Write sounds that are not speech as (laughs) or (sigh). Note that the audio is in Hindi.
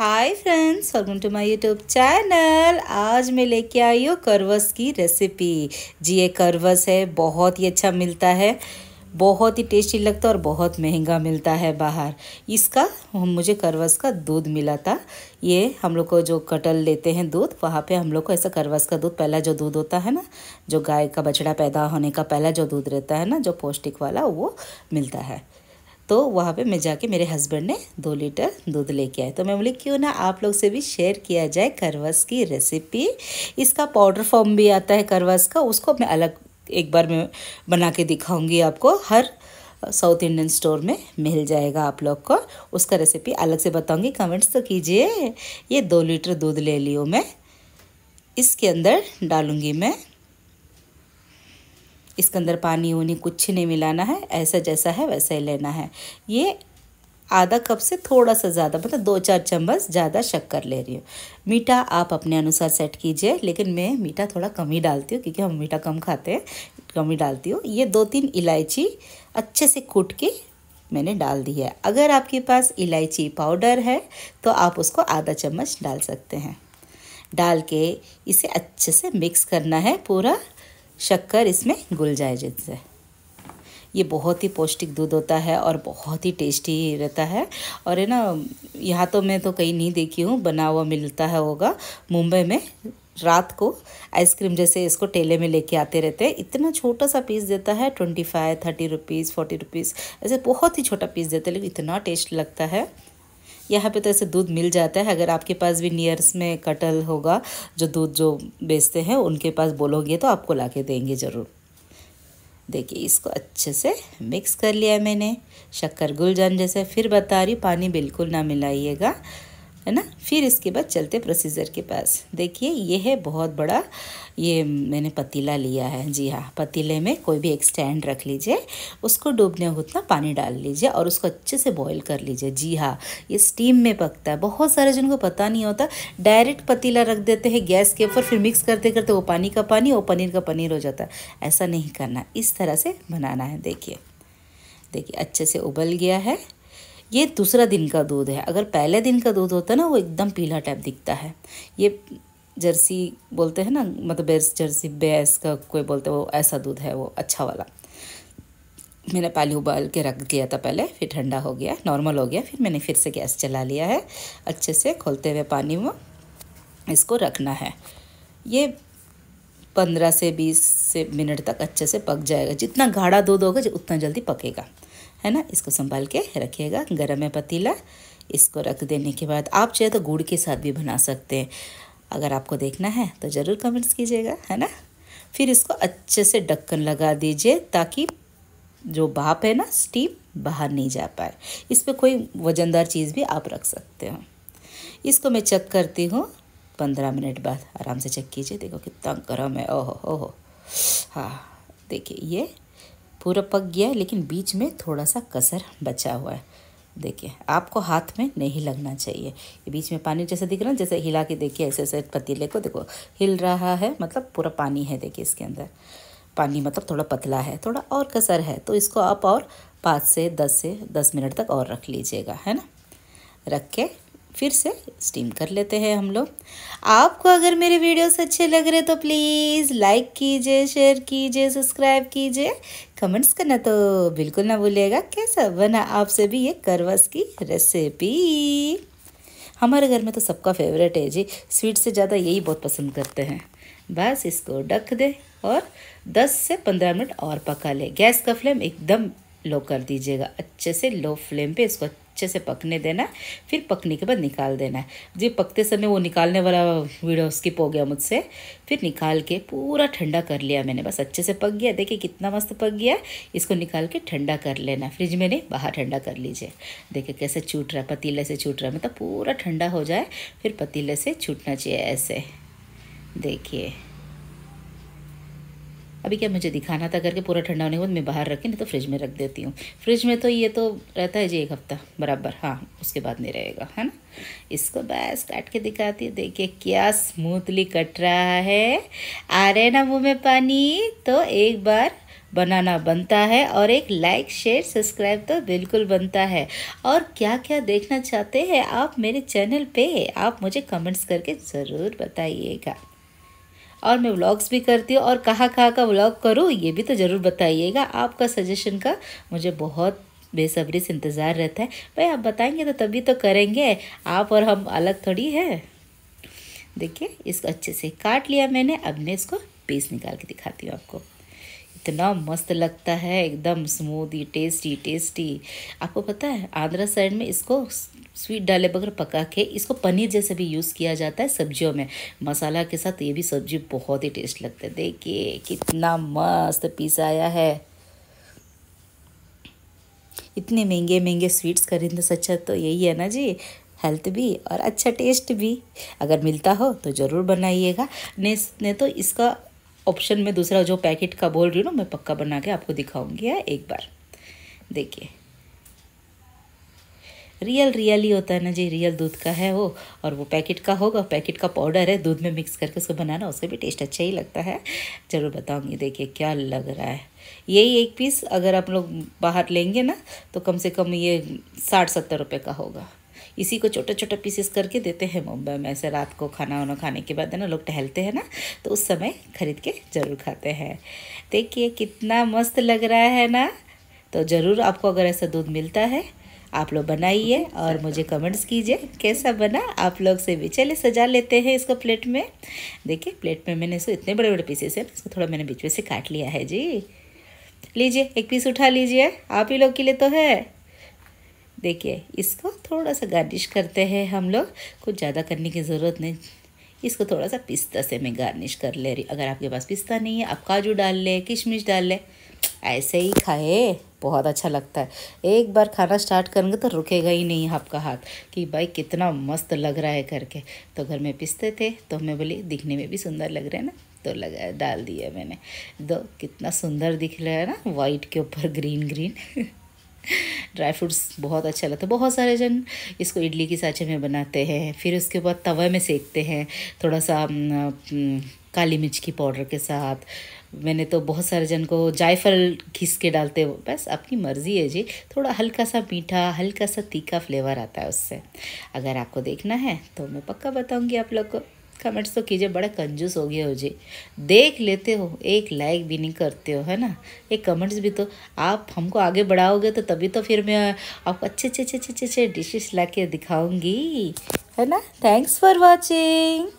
hi friends welcome to my YouTube channel आज मैं लेके आई हूँ करवस की रेसिपी जी ये करवस है बहुत ही अच्छा मिलता है बहुत ही टेस्टी लगता है और बहुत महंगा मिलता है बाहर इसका मुझे करवस का दूध मिला था ये हम लोग को जो कटल लेते हैं दूध वहाँ पे हम लोग को ऐसा करवस का दूध पहला जो दूध होता है ना जो गाय का बछड़ा पैदा होने का पहला जो दूध रहता है ना जो पौष्टिक वाला वो मिलता है तो वहाँ पे मैं जाके मेरे हस्बैंड ने दो लीटर दूध लेके आए तो मैं बोली क्यों ना आप लोग से भी शेयर किया जाए करवस की रेसिपी इसका पाउडर फॉर्म भी आता है करवस का उसको मैं अलग एक बार मैं बना के दिखाऊंगी आपको हर साउथ इंडियन स्टोर में मिल जाएगा आप लोग को उसका रेसिपी अलग से बताऊँगी कमेंट्स तो कीजिए ये दो लीटर दूध ले लियो मैं इसके अंदर डालूंगी मैं इसके अंदर पानी वानी कुछ नहीं मिलाना है ऐसा जैसा है वैसा ही लेना है ये आधा कप से थोड़ा सा ज़्यादा मतलब दो चार चम्मच ज़्यादा शक्कर ले रही हूँ मीठा आप अपने अनुसार सेट कीजिए लेकिन मैं मीठा थोड़ा कम ही डालती हूँ क्योंकि हम मीठा कम खाते हैं कम ही डालती हूँ ये दो तीन इलायची अच्छे से कूट के मैंने डाल दी है अगर आपके पास इलायची पाउडर है तो आप उसको आधा चम्मच डाल सकते हैं डाल के इसे अच्छे से मिक्स करना है पूरा शक्कर इसमें घुल जाए जिससे ये बहुत ही पौष्टिक दूध होता है और बहुत ही टेस्टी रहता है और है ना यहाँ तो मैं तो कहीं नहीं देखी हूँ बना हुआ मिलता है होगा मुंबई में रात को आइसक्रीम जैसे इसको टेले में लेके आते रहते हैं इतना छोटा सा पीस देता है twenty five thirty rupees forty rupees ऐसे बहुत ही छोटा पीस देते हैं लेकिन इतना टेस्ट लगता है यहाँ पे तो ऐसे दूध मिल जाता है अगर आपके पास भी नियर्स में कटल होगा जो दूध जो बेचते हैं उनके पास बोलोगे तो आपको ला के देंगे ज़रूर देखिए इसको अच्छे से मिक्स कर लिया मैंने शक्कर गुल जैसे फिर बता रही पानी बिल्कुल ना मिलाइएगा है ना फिर इसके बाद चलते प्रोसीजर के पास देखिए ये है बहुत बड़ा ये मैंने पतीला लिया है जी हाँ पतीले में कोई भी एक स्टैंड रख लीजिए उसको डूबने उतना पानी डाल लीजिए और उसको अच्छे से बॉईल कर लीजिए जी हाँ ये स्टीम में पकता है बहुत सारे जिनको पता नहीं होता डायरेक्ट पतीला रख देते हैं गैस के ऊपर फिर मिक्स करते करते वो पानी का पानी वो पनीर का पनीर हो जाता है ऐसा नहीं करना इस तरह से बनाना है देखिए देखिए अच्छे से उबल गया है ये दूसरा दिन का दूध है अगर पहले दिन का दूध होता है ना वो एकदम पीला टाइप दिखता है ये जर्सी बोलते हैं ना मतलब बेस जर्सी बेस का कोई बोलते हैं वो ऐसा दूध है वो अच्छा वाला मैंने पाली उबाल के रख दिया था पहले फिर ठंडा हो गया नॉर्मल हो गया फिर मैंने फिर से गैस चला लिया है अच्छे से खोलते हुए पानी में इसको रखना है ये पंद्रह से बीस से मिनट तक अच्छे से पक जाएगा जितना गाढ़ा दूध होगा उतना जल्दी पकेगा है ना इसको संभाल के रखिएगा गर्म है पतीला इसको रख देने के बाद आप चाहे तो गुड़ के साथ भी बना सकते हैं अगर आपको देखना है तो ज़रूर कमेंट्स कीजिएगा है ना फिर इसको अच्छे से ढक्कन लगा दीजिए ताकि जो भाप है ना स्टीम बाहर नहीं जा पाए इस पर कोई वज़नदार चीज़ भी आप रख सकते हो इसको मैं चेक करती हूँ पंद्रह मिनट बाद आराम से चेक कीजिए देखो कितना गर्म है ओहो ओहो हाँ देखिए ये पूरा पक गया है लेकिन बीच में थोड़ा सा कसर बचा हुआ है देखिए आपको हाथ में नहीं लगना चाहिए ये बीच में पानी जैसे दिख रहा है जैसे हिला के देखिए ऐसे ऐसे पतीले को देखो हिल रहा है मतलब पूरा पानी है देखिए इसके अंदर पानी मतलब थोड़ा पतला है थोड़ा और कसर है तो इसको आप और पाँच से दस से दस मिनट तक और रख लीजिएगा है ना रख के फिर से स्टीम कर लेते हैं हम लोग आपको अगर मेरे वीडियोस अच्छे लग रहे तो प्लीज़ लाइक कीजिए शेयर कीजिए सब्सक्राइब कीजिए कमेंट्स करना तो बिल्कुल ना भूलिएगा कैसा बना आपसे भी ये करवस की रेसिपी हमारे घर में तो सबका फेवरेट है जी स्वीट से ज़्यादा यही बहुत पसंद करते हैं बस इसको ढक दे और 10 से 15 मिनट और पका ले गैस का फ्लेम एकदम लो कर दीजिएगा अच्छे से लो फ्लेम पे इसको अच्छे से पकने देना है फिर पकने के बाद निकाल देना है जी पकते समय वो निकालने वाला वीडियो स्किप हो गया मुझसे फिर निकाल के पूरा ठंडा कर लिया मैंने बस अच्छे से पक गया देखिए कितना मस्त पक गया इसको निकाल के ठंडा कर लेना फ्रिज में नहीं बाहर ठंडा कर लीजिए देखिए कैसे छूट रहा है पतीले से छूट रहा है मतलब पूरा ठंडा हो जाए फिर पतीले से छूटना चाहिए ऐसे देखिए अभी क्या मुझे दिखाना था करके पूरा ठंडा होने के बाद मैं बाहर रखी नहीं तो फ्रिज में रख देती हूँ फ्रिज में तो ये तो रहता है जी एक हफ्ता बराबर हाँ उसके बाद नहीं रहेगा है ना इसको बस काट के दिखाती है देखिए क्या स्मूथली कट रहा है आ रहे ना मुँह में पानी तो एक बार बनाना बनता है और एक लाइक शेयर सब्सक्राइब तो बिल्कुल बनता है और क्या क्या देखना चाहते हैं आप मेरे चैनल पे आप मुझे कमेंट्स करके ज़रूर बताइएगा और मैं व्लॉग्स भी करती हूँ और कहाँ कहाँ का व्लॉग करूँ ये भी तो ज़रूर बताइएगा आपका सजेशन का मुझे बहुत बेसब्री से इंतज़ार रहता है भाई आप बताएंगे तो तभी तो करेंगे आप और हम अलग थोड़ी है देखिए इसको अच्छे से काट लिया मैंने अब मैं इसको पीस निकाल के दिखाती हूँ आपको इतना मस्त लगता है एकदम स्मूदी टेस्टी टेस्टी आपको पता है आंध्रा साइड में इसको स्वीट डाले बगैर पका के इसको पनीर जैसे भी यूज़ किया जाता है सब्जियों में मसाला के साथ ये भी सब्जी बहुत ही टेस्ट लगता है देखिए कितना मस्त पीस आया है इतने महंगे महंगे स्वीट्स करें तो सच्चा तो यही है ना जी हेल्थ भी और अच्छा टेस्ट भी अगर मिलता हो तो ज़रूर बनाइएगा नहीं तो इसका ऑप्शन में दूसरा जो पैकेट का बोल रही हूँ ना मैं पक्का बना के आपको दिखाऊंगी है हाँ, एक बार देखिए रियल रियल ही होता है ना जी रियल दूध का है वो और वो पैकेट का होगा पैकेट का पाउडर है दूध में मिक्स करके उसको बनाना उससे भी टेस्ट अच्छा ही लगता है ज़रूर बताऊंगी देखिए क्या लग रहा है यही एक पीस अगर आप लोग बाहर लेंगे ना तो कम से कम ये साठ सत्तर रुपये का होगा इसी को छोटा छोटा पीसेस करके देते हैं मुंबई में ऐसे रात को खाना वाना खाने के बाद है ना लोग टहलते हैं ना तो उस समय खरीद के ज़रूर खाते हैं देखिए कितना मस्त लग रहा है ना तो ज़रूर आपको अगर ऐसा दूध मिलता है आप लोग बनाइए और मुझे कमेंट्स कीजिए कैसा बना आप लोग से भी चले सजा लेते हैं इसको प्लेट में देखिए प्लेट में मैंने इसको इतने बड़े बड़े पीसेस हैं इसको थोड़ा मैंने बीच में से काट लिया है जी लीजिए एक पीस उठा लीजिए आप ही लोग के लिए तो है देखिए इसको थोड़ा सा गार्निश करते हैं हम लोग कुछ ज़्यादा करने की ज़रूरत नहीं इसको थोड़ा सा पिस्ता से मैं गार्निश कर ले रही अगर आपके पास पिस्ता नहीं है आप काजू डाल लें किशमिश डाल ले ऐसे ही खाए बहुत अच्छा लगता है एक बार खाना स्टार्ट करेंगे तो रुकेगा ही नहीं आपका हाथ कि भाई कितना मस्त लग रहा है करके तो घर में पिस्ते थे तो मैं बोली दिखने में भी सुंदर लग रहे हैं ना तो लगा डाल दिया मैंने दो कितना सुंदर दिख रहा है ना वाइट के ऊपर ग्रीन ग्रीन (laughs) ड्राई (laughs) फ्रूट्स बहुत अच्छा लगता है बहुत सारे जन इसको इडली के साँचे में बनाते हैं फिर उसके बाद तवे में सेकते हैं थोड़ा सा काली मिर्च की पाउडर के साथ मैंने तो बहुत सारे जन को जायफल घिस के डालते हो बस आपकी मर्ज़ी है जी थोड़ा हल्का सा मीठा हल्का सा तीखा फ्लेवर आता है उससे अगर आपको देखना है तो मैं पक्का बताऊंगी आप लोग को कमेंट्स तो कीजिए बड़े कंजूस हो गए हो जी देख लेते हो एक लाइक भी नहीं करते हो है ना ये कमेंट्स भी तो आप हमको आगे बढ़ाओगे तो तभी तो फिर मैं आपको अच्छे अच्छे अच्छे अच्छे अच्छे डिशेस ला के दिखाऊंगी है ना थैंक्स फॉर वॉचिंग